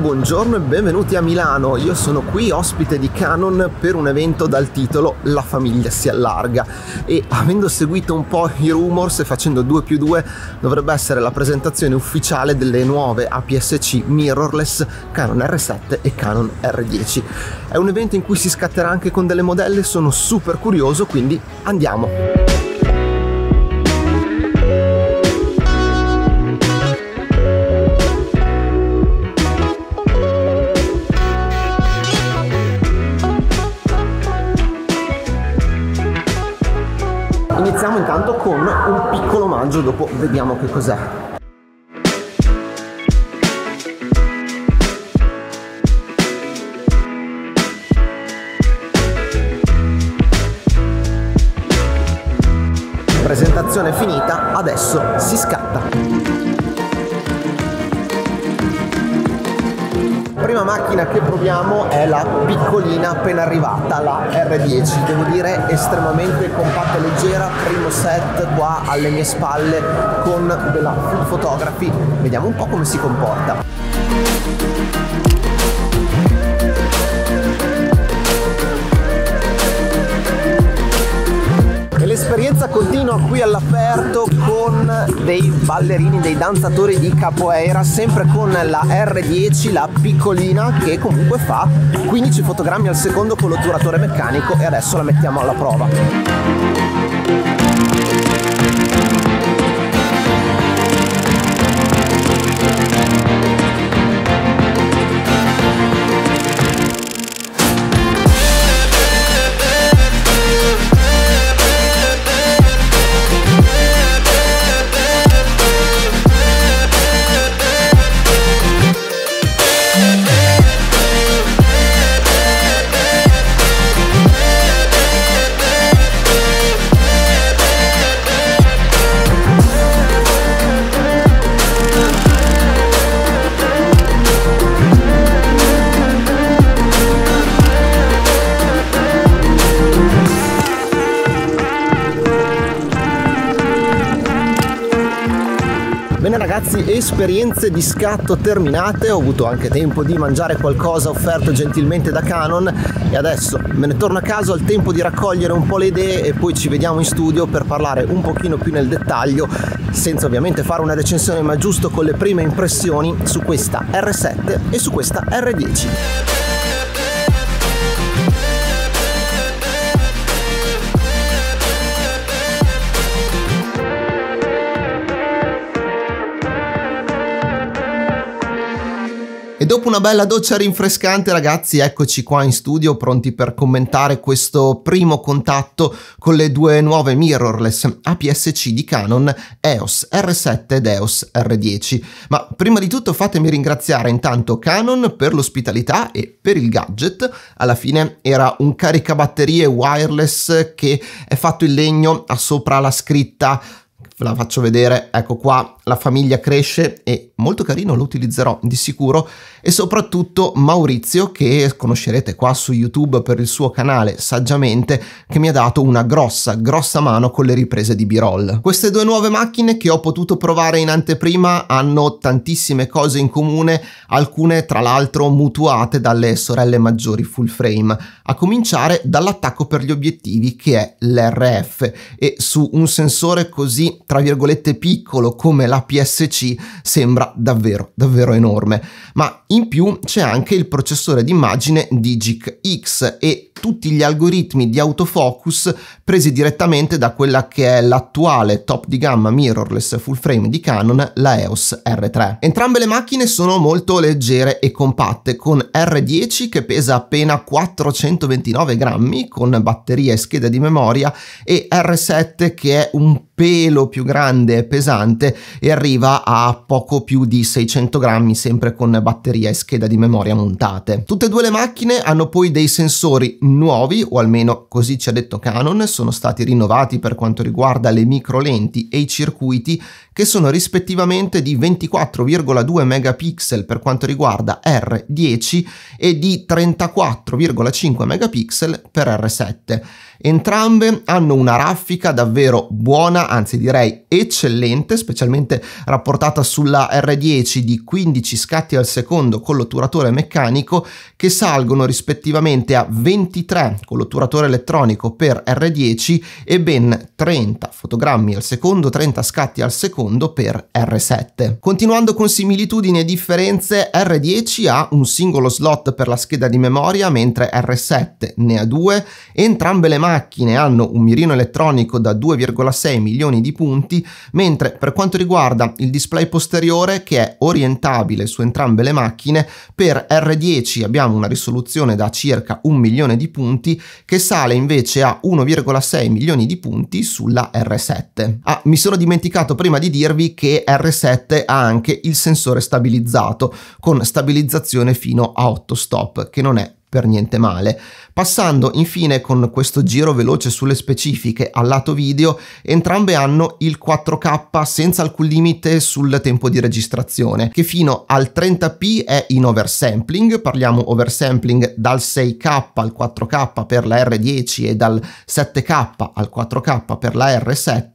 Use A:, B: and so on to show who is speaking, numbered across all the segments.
A: buongiorno e benvenuti a Milano. Io sono qui ospite di Canon per un evento dal titolo La famiglia si allarga e avendo seguito un po' i rumors e facendo 2 più 2 dovrebbe essere la presentazione ufficiale delle nuove APS-C mirrorless Canon R7 e Canon R10. È un evento in cui si scatterà anche con delle modelle, sono super curioso, quindi andiamo. iniziamo intanto con un piccolo omaggio, dopo vediamo che cos'è. Presentazione finita, adesso si scatta. macchina che proviamo è la piccolina appena arrivata, la R10, devo dire estremamente compatta e leggera, primo set qua alle mie spalle con della Food Photography, vediamo un po' come si comporta. danza continua qui all'aperto con dei ballerini, dei danzatori di capoeira, sempre con la R10, la piccolina, che comunque fa 15 fotogrammi al secondo con l'otturatore meccanico e adesso la mettiamo alla prova. Bene ragazzi, esperienze di scatto terminate, ho avuto anche tempo di mangiare qualcosa offerto gentilmente da Canon e adesso me ne torno a casa, ho il tempo di raccogliere un po' le idee e poi ci vediamo in studio per parlare un pochino più nel dettaglio, senza ovviamente fare una recensione ma giusto con le prime impressioni su questa R7 e su questa R10. dopo una bella doccia rinfrescante ragazzi eccoci qua in studio pronti per commentare questo primo contatto con le due nuove mirrorless APS-C di Canon EOS R7 ed EOS R10. Ma prima di tutto fatemi ringraziare intanto Canon per l'ospitalità e per il gadget. Alla fine era un caricabatterie wireless che è fatto in legno, ha sopra la scritta ve la faccio vedere, ecco qua, la famiglia cresce e molto carino lo utilizzerò di sicuro e soprattutto Maurizio che conoscerete qua su YouTube per il suo canale saggiamente che mi ha dato una grossa grossa mano con le riprese di B-roll. Queste due nuove macchine che ho potuto provare in anteprima hanno tantissime cose in comune, alcune tra l'altro mutuate dalle sorelle maggiori full frame, a cominciare dall'attacco per gli obiettivi che è l'RF e su un sensore così tra virgolette piccolo come la PSC sembra davvero davvero enorme, ma in più c'è anche il processore d'immagine Digic X e tutti gli algoritmi di autofocus presi direttamente da quella che è l'attuale top di gamma mirrorless full frame di Canon, la EOS R3. Entrambe le macchine sono molto leggere e compatte, con R10 che pesa appena 429 grammi con batteria e scheda di memoria e R7 che è un pelo più grande e pesante e arriva a poco più di 600 grammi sempre con batteria e scheda di memoria montate. Tutte e due le macchine hanno poi dei sensori nuovi o almeno così ci ha detto Canon, sono stati rinnovati per quanto riguarda le micro lenti e i circuiti che sono rispettivamente di 24,2 megapixel per quanto riguarda R10 e di 34,5 megapixel per R7. Entrambe hanno una raffica davvero buona, anzi direi eccellente, specialmente rapportata sulla R10 di 15 scatti al secondo con l'otturatore meccanico che salgono rispettivamente a 23 con l'otturatore elettronico per R10 e ben 30 fotogrammi al secondo, 30 scatti al secondo secondo per R7. Continuando con similitudini e differenze, R10 ha un singolo slot per la scheda di memoria, mentre R7 ne ha due. Entrambe le macchine hanno un mirino elettronico da 2,6 milioni di punti, mentre per quanto riguarda il display posteriore, che è orientabile su entrambe le macchine, per R10 abbiamo una risoluzione da circa un milione di punti, che sale invece a 1,6 milioni di punti sulla R7. Ah, mi sono dimenticato prima di dire dirvi che R7 ha anche il sensore stabilizzato con stabilizzazione fino a 8 stop che non è per niente male. Passando infine con questo giro veloce sulle specifiche al lato video, entrambe hanno il 4K senza alcun limite sul tempo di registrazione, che fino al 30p è in oversampling, parliamo oversampling dal 6K al 4K per la R10 e dal 7K al 4K per la R7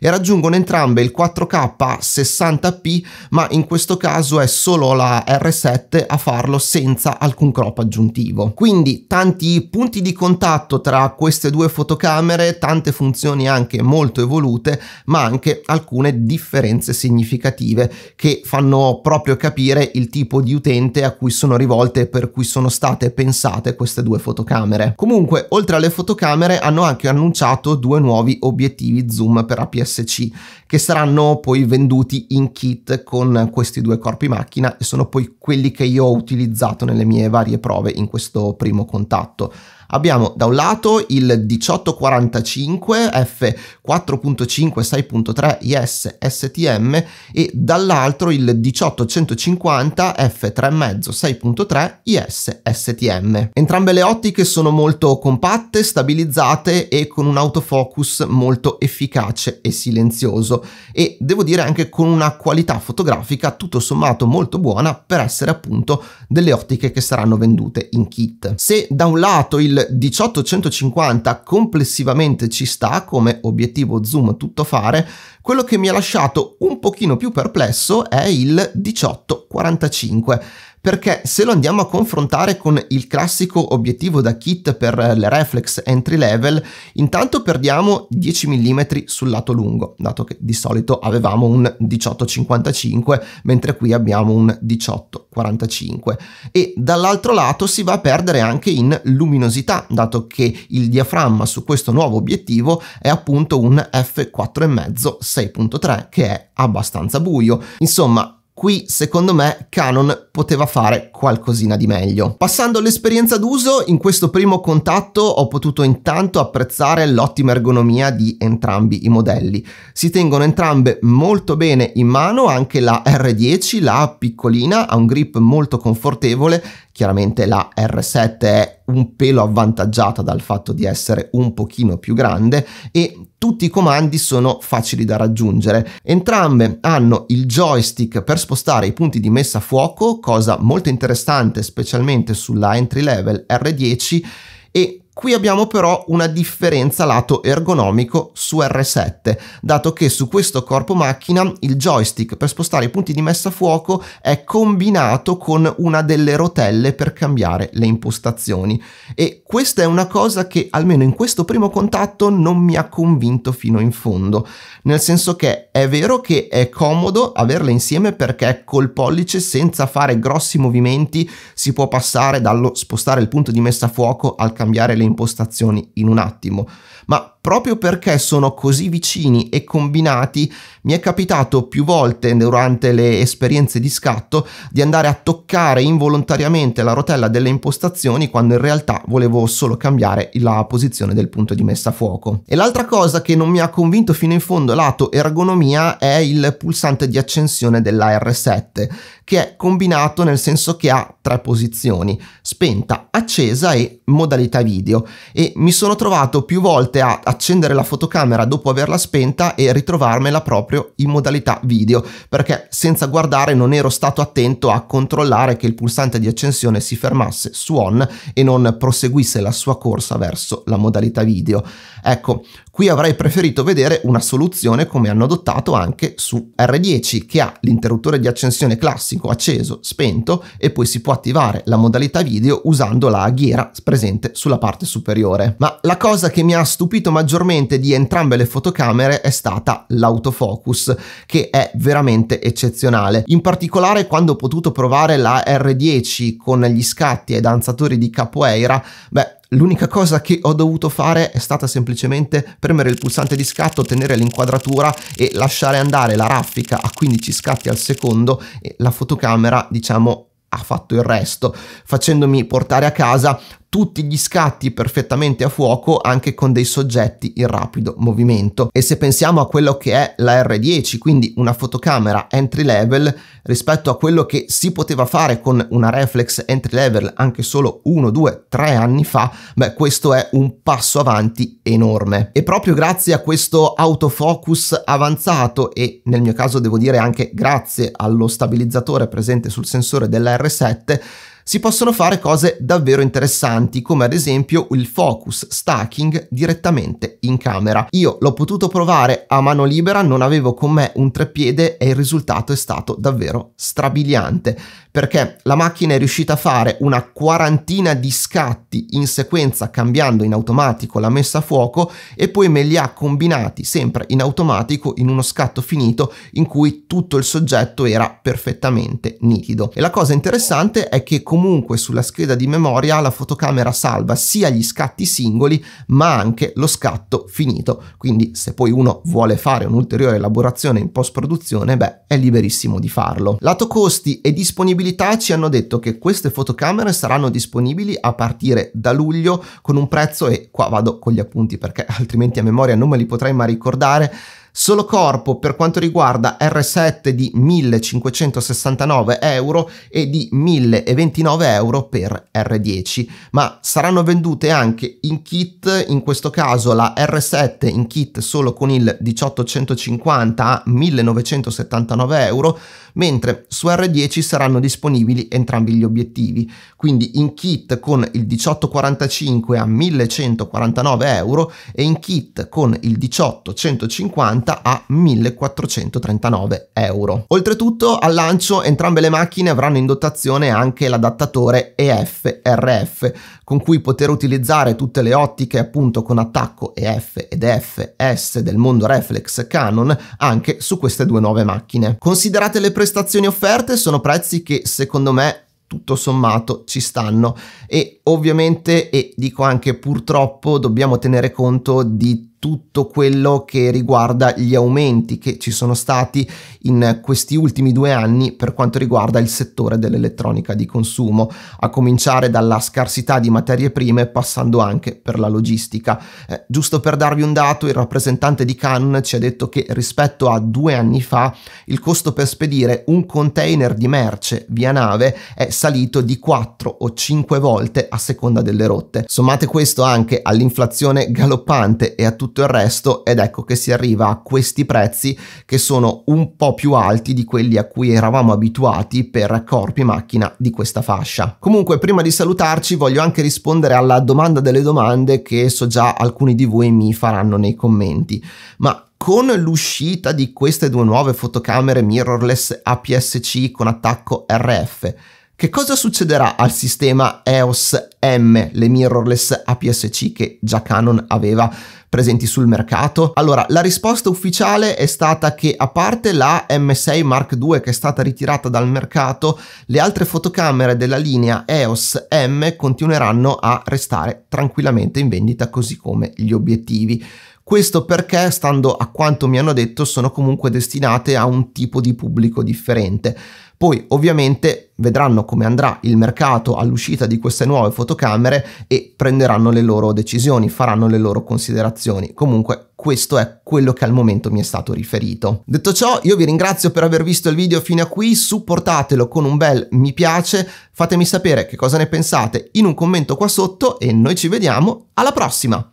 A: e raggiungono entrambe il 4K 60p, ma in questo caso è solo la R7 a farlo senza alcun crop aggiuntivo. Quindi tanti punti di contatto tra queste due fotocamere, tante funzioni anche molto evolute, ma anche alcune differenze significative che fanno proprio capire il tipo di utente a cui sono rivolte e per cui sono state pensate queste due fotocamere. Comunque, oltre alle fotocamere, hanno anche annunciato due nuovi obiettivi zoom per APS-C che saranno poi venduti in kit con questi due corpi macchina e sono poi quelli che io ho utilizzato nelle mie varie prove in questo primo contatto. Abbiamo da un lato il 1845 F4.5 6.3 IS STM e dall'altro il 1850 F3.5 6.3 IS STM. Entrambe le ottiche sono molto compatte, stabilizzate e con un autofocus molto efficace e silenzioso e devo dire anche con una qualità fotografica tutto sommato molto buona per essere appunto delle ottiche che saranno vendute in kit. Se da un lato il il 1850 complessivamente ci sta come obiettivo zoom tutto fare, quello che mi ha lasciato un pochino più perplesso è il 1845 perché se lo andiamo a confrontare con il classico obiettivo da kit per le reflex entry level, intanto perdiamo 10 mm sul lato lungo, dato che di solito avevamo un 18-55, mentre qui abbiamo un 18-45. E dall'altro lato si va a perdere anche in luminosità, dato che il diaframma su questo nuovo obiettivo è appunto un f4,5 6.3 che è abbastanza buio. Insomma, Qui, secondo me, Canon poteva fare qualcosina di meglio. Passando all'esperienza d'uso, in questo primo contatto ho potuto intanto apprezzare l'ottima ergonomia di entrambi i modelli. Si tengono entrambe molto bene in mano, anche la R10, la piccolina, ha un grip molto confortevole Chiaramente la R7 è un pelo avvantaggiata dal fatto di essere un pochino più grande e tutti i comandi sono facili da raggiungere. Entrambe hanno il joystick per spostare i punti di messa a fuoco, cosa molto interessante specialmente sulla entry level R10 e Qui abbiamo però una differenza lato ergonomico su R7, dato che su questo corpo macchina il joystick per spostare i punti di messa a fuoco è combinato con una delle rotelle per cambiare le impostazioni e questa è una cosa che almeno in questo primo contatto non mi ha convinto fino in fondo, nel senso che è vero che è comodo averle insieme perché col pollice senza fare grossi movimenti si può passare dallo spostare il punto di messa a fuoco al cambiare le impostazioni in un attimo, ma proprio perché sono così vicini e combinati mi è capitato più volte durante le esperienze di scatto di andare a toccare involontariamente la rotella delle impostazioni quando in realtà volevo solo cambiare la posizione del punto di messa a fuoco. E l'altra cosa che non mi ha convinto fino in fondo lato ergonomia è il pulsante di accensione della R7 che è combinato nel senso che ha tre posizioni, spenta, accesa e modalità video e mi sono trovato più volte a accendere la fotocamera dopo averla spenta e ritrovarmela proprio proprio in modalità video perché senza guardare non ero stato attento a controllare che il pulsante di accensione si fermasse su on e non proseguisse la sua corsa verso la modalità video. Ecco, qui avrei preferito vedere una soluzione come hanno adottato anche su R10 che ha l'interruttore di accensione classico acceso, spento e poi si può attivare la modalità video usando la ghiera presente sulla parte superiore. Ma la cosa che mi ha stupito maggiormente di entrambe le fotocamere è stata l'autofocus che è veramente eccezionale. In particolare quando ho potuto provare la R10 con gli scatti ai danzatori di capoeira, beh L'unica cosa che ho dovuto fare è stata semplicemente premere il pulsante di scatto, tenere l'inquadratura e lasciare andare la raffica a 15 scatti al secondo e la fotocamera, diciamo, ha fatto il resto, facendomi portare a casa tutti gli scatti perfettamente a fuoco anche con dei soggetti in rapido movimento. E se pensiamo a quello che è la R10, quindi una fotocamera entry level rispetto a quello che si poteva fare con una reflex entry level anche solo 1, 2, 3 anni fa, beh questo è un passo avanti enorme. E proprio grazie a questo autofocus avanzato e nel mio caso devo dire anche grazie allo stabilizzatore presente sul sensore della R7 si possono fare cose davvero interessanti, come ad esempio il focus stacking direttamente in camera. Io l'ho potuto provare a mano libera, non avevo con me un treppiede e il risultato è stato davvero strabiliante perché la macchina è riuscita a fare una quarantina di scatti in sequenza cambiando in automatico la messa a fuoco e poi me li ha combinati sempre in automatico in uno scatto finito in cui tutto il soggetto era perfettamente nitido. E la cosa interessante è che comunque sulla scheda di memoria la fotocamera salva sia gli scatti singoli ma anche lo scatto finito, quindi se poi uno vuole fare un'ulteriore elaborazione in post produzione beh è liberissimo di farlo. Lato costi e disponibilità disponibbilità ci hanno detto che queste fotocamere saranno disponibili a partire da luglio con un prezzo e qua vado con gli appunti perché altrimenti a memoria non me li potrei mai ricordare Solo corpo per quanto riguarda R7 di 1569 euro e di 1029 euro per R10, ma saranno vendute anche in kit, in questo caso la R7 in kit solo con il 1850 a 1979 euro, mentre su R10 saranno disponibili entrambi gli obiettivi, quindi in kit con il 1845 a 1149 euro e in kit con il 1850 180 a 1439 euro. Oltretutto al lancio entrambe le macchine avranno in dotazione anche l'adattatore EF-RF con cui poter utilizzare tutte le ottiche appunto con attacco EF ed FS del mondo reflex Canon anche su queste due nuove macchine. Considerate le prestazioni offerte sono prezzi che secondo me tutto sommato ci stanno e ovviamente e dico anche purtroppo dobbiamo tenere conto di tutto quello che riguarda gli aumenti che ci sono stati in questi ultimi due anni per quanto riguarda il settore dell'elettronica di consumo, a cominciare dalla scarsità di materie prime passando anche per la logistica. Eh, giusto per darvi un dato, il rappresentante di Cannes ci ha detto che rispetto a due anni fa il costo per spedire un container di merce via nave è salito di 4 o 5 volte a seconda delle rotte. Sommate questo anche all'inflazione galoppante e a tutto il resto ed ecco che si arriva a questi prezzi che sono un po' più alti di quelli a cui eravamo abituati per corpi macchina di questa fascia. Comunque prima di salutarci voglio anche rispondere alla domanda delle domande che so già alcuni di voi mi faranno nei commenti, ma con l'uscita di queste due nuove fotocamere mirrorless APS-C con attacco RF che cosa succederà al sistema EOS M, le mirrorless APS-C che già Canon aveva presenti sul mercato? Allora, la risposta ufficiale è stata che a parte la M6 Mark II che è stata ritirata dal mercato, le altre fotocamere della linea EOS M continueranno a restare tranquillamente in vendita così come gli obiettivi. Questo perché, stando a quanto mi hanno detto, sono comunque destinate a un tipo di pubblico differente. Poi ovviamente vedranno come andrà il mercato all'uscita di queste nuove fotocamere e prenderanno le loro decisioni, faranno le loro considerazioni. Comunque questo è quello che al momento mi è stato riferito. Detto ciò, io vi ringrazio per aver visto il video fino a qui, supportatelo con un bel mi piace, fatemi sapere che cosa ne pensate in un commento qua sotto e noi ci vediamo alla prossima.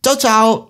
A: Ciao ciao!